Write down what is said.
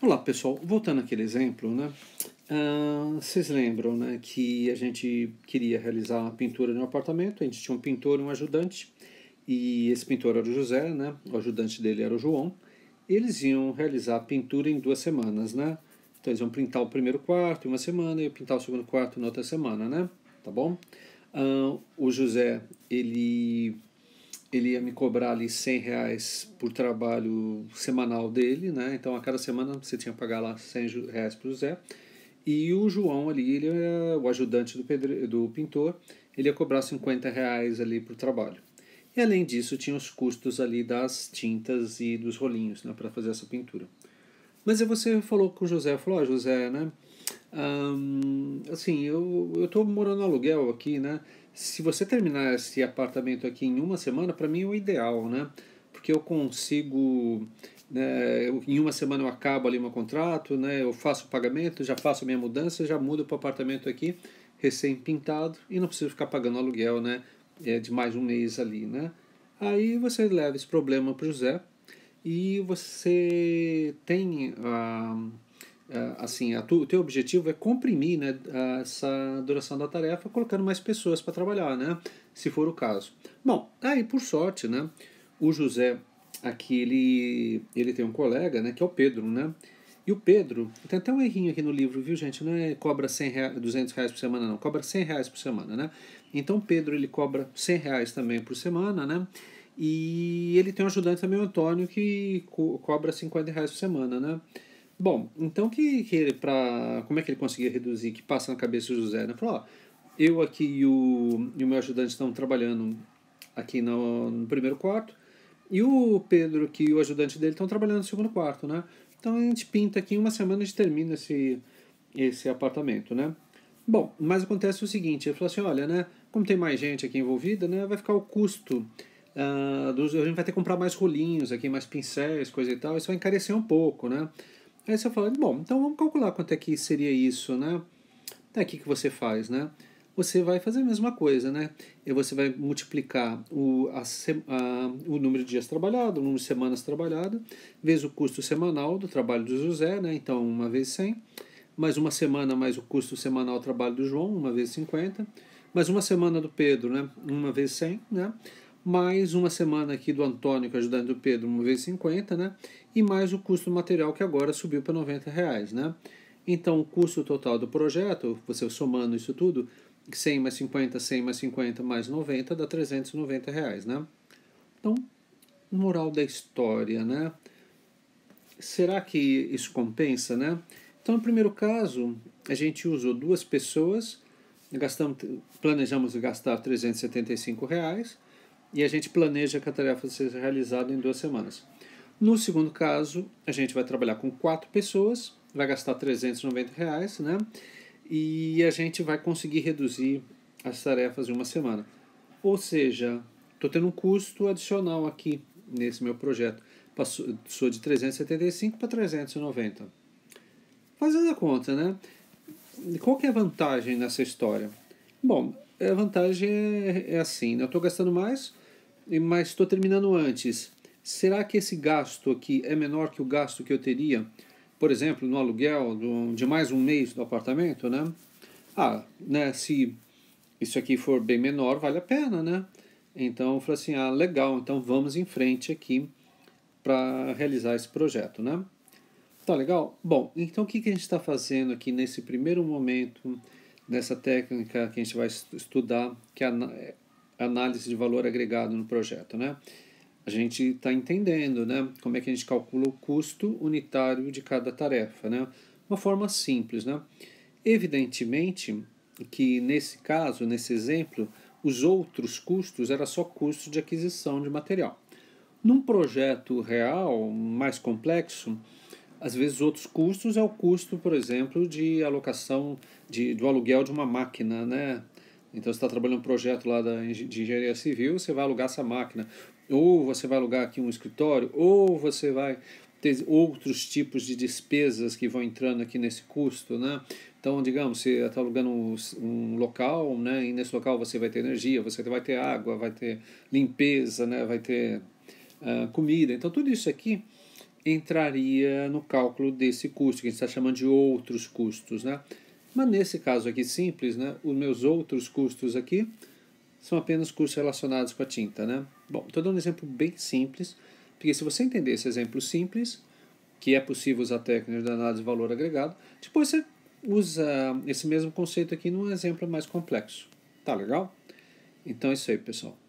Olá pessoal, voltando aquele exemplo, né? Ah, vocês lembram né, que a gente queria realizar a pintura no um apartamento, a gente tinha um pintor e um ajudante, e esse pintor era o José, né? o ajudante dele era o João. Eles iam realizar a pintura em duas semanas, né? Então eles iam pintar o primeiro quarto em uma semana e pintar o segundo quarto na outra semana, né? Tá bom? Ah, o José, ele ele ia me cobrar ali 100 reais por trabalho semanal dele, né? Então a cada semana você tinha que pagar lá 100 reais para o Zé. E o João ali, ele é o ajudante do, pedre, do pintor, ele ia cobrar 50 reais ali para trabalho. E além disso, tinha os custos ali das tintas e dos rolinhos né, para fazer essa pintura. Mas aí você falou com o José, falou, ó, oh, José, né? assim, eu estou morando aluguel aqui, né? Se você terminar esse apartamento aqui em uma semana, para mim é o ideal, né? Porque eu consigo. Né, eu, em uma semana eu acabo ali meu contrato, né? Eu faço o pagamento, já faço a minha mudança, já mudo para o apartamento aqui, recém-pintado, e não preciso ficar pagando aluguel, né? É de mais um mês ali, né? Aí você leva esse problema para o José e você tem. a é, assim, a tu, o teu objetivo é comprimir né, essa duração da tarefa, colocando mais pessoas para trabalhar, né, se for o caso. Bom, aí por sorte, né, o José aqui ele, ele tem um colega, né, que é o Pedro, né, e o Pedro, tem até um errinho aqui no livro, viu gente, não é cobra 100 reais, 200 reais por semana não, cobra 100 reais por semana, né, então Pedro ele cobra 100 reais também por semana, né, e ele tem um ajudante também, o Antônio, que co cobra 50 reais por semana, né, Bom, então que, que ele, pra, como é que ele conseguia reduzir? Que passa na cabeça do José? Ele né? falou: ó, eu aqui e o, e o meu ajudante estão trabalhando aqui no, no primeiro quarto, e o Pedro, que o ajudante dele, estão trabalhando no segundo quarto, né? Então a gente pinta aqui em uma semana a gente termina esse, esse apartamento, né? Bom, mas acontece o seguinte, ele falou assim, olha, né, como tem mais gente aqui envolvida, né, vai ficar o custo, uh, dos, a gente vai ter que comprar mais rolinhos aqui, mais pincéis, coisa e tal, isso vai encarecer um pouco, né? Aí você fala, bom, então vamos calcular quanto é que seria isso, né? É aqui que você faz, né? Você vai fazer a mesma coisa, né? E você vai multiplicar o, a, a, o número de dias trabalhados, o número de semanas trabalhadas, vezes o custo semanal do trabalho do José, né? Então, uma vez 100, mais uma semana mais o custo semanal do trabalho do João, uma vez 50, mais uma semana do Pedro, né? Uma vez 100, né? mais uma semana aqui do Antônio, é ajudando o Pedro, uma vez 50, né? E mais o custo do material, que agora subiu para 90 reais, né? Então, o custo total do projeto, você somando isso tudo, 100 mais 50, 100 mais 50 mais 90, dá 390 reais, né? Então, moral da história, né? Será que isso compensa, né? Então, no primeiro caso, a gente usou duas pessoas, gastamos, planejamos gastar 375 reais, e a gente planeja que a tarefa seja realizada em duas semanas. No segundo caso, a gente vai trabalhar com quatro pessoas, vai gastar 390 reais, né? E a gente vai conseguir reduzir as tarefas em uma semana. Ou seja, estou tendo um custo adicional aqui nesse meu projeto. Passou de 375 para 390. Fazendo a conta, né? Qual que é a vantagem nessa história? Bom, é, a vantagem é, é assim, né? eu estou gastando mais, mas estou terminando antes. Será que esse gasto aqui é menor que o gasto que eu teria, por exemplo, no aluguel do, de mais um mês do apartamento, né? Ah, né, se isso aqui for bem menor, vale a pena, né? Então, eu falei assim, ah, legal, então vamos em frente aqui para realizar esse projeto, né? Tá legal? Bom, então o que, que a gente está fazendo aqui nesse primeiro momento nessa técnica que a gente vai estudar, que é a é análise de valor agregado no projeto, né? A gente está entendendo, né? Como é que a gente calcula o custo unitário de cada tarefa, né? Uma forma simples, né? Evidentemente que nesse caso, nesse exemplo, os outros custos era só custo de aquisição de material. Num projeto real mais complexo, às vezes, outros custos é o custo, por exemplo, de alocação de, do aluguel de uma máquina, né? Então, você está trabalhando um projeto lá da, de engenharia civil, você vai alugar essa máquina. Ou você vai alugar aqui um escritório, ou você vai ter outros tipos de despesas que vão entrando aqui nesse custo, né? Então, digamos, você está alugando um, um, local, né? E nesse local você vai ter energia, você vai ter água, vai ter limpeza, né? Vai ter uh, comida. Então, tudo isso aqui entraria no cálculo desse custo, que a gente está chamando de outros custos. Né? Mas nesse caso aqui simples, né, os meus outros custos aqui são apenas custos relacionados com a tinta. Né? Bom, estou dando um exemplo bem simples, porque se você entender esse exemplo simples, que é possível usar técnicas de análise de valor agregado, depois você usa esse mesmo conceito aqui num exemplo mais complexo. Tá legal? Então é isso aí, pessoal.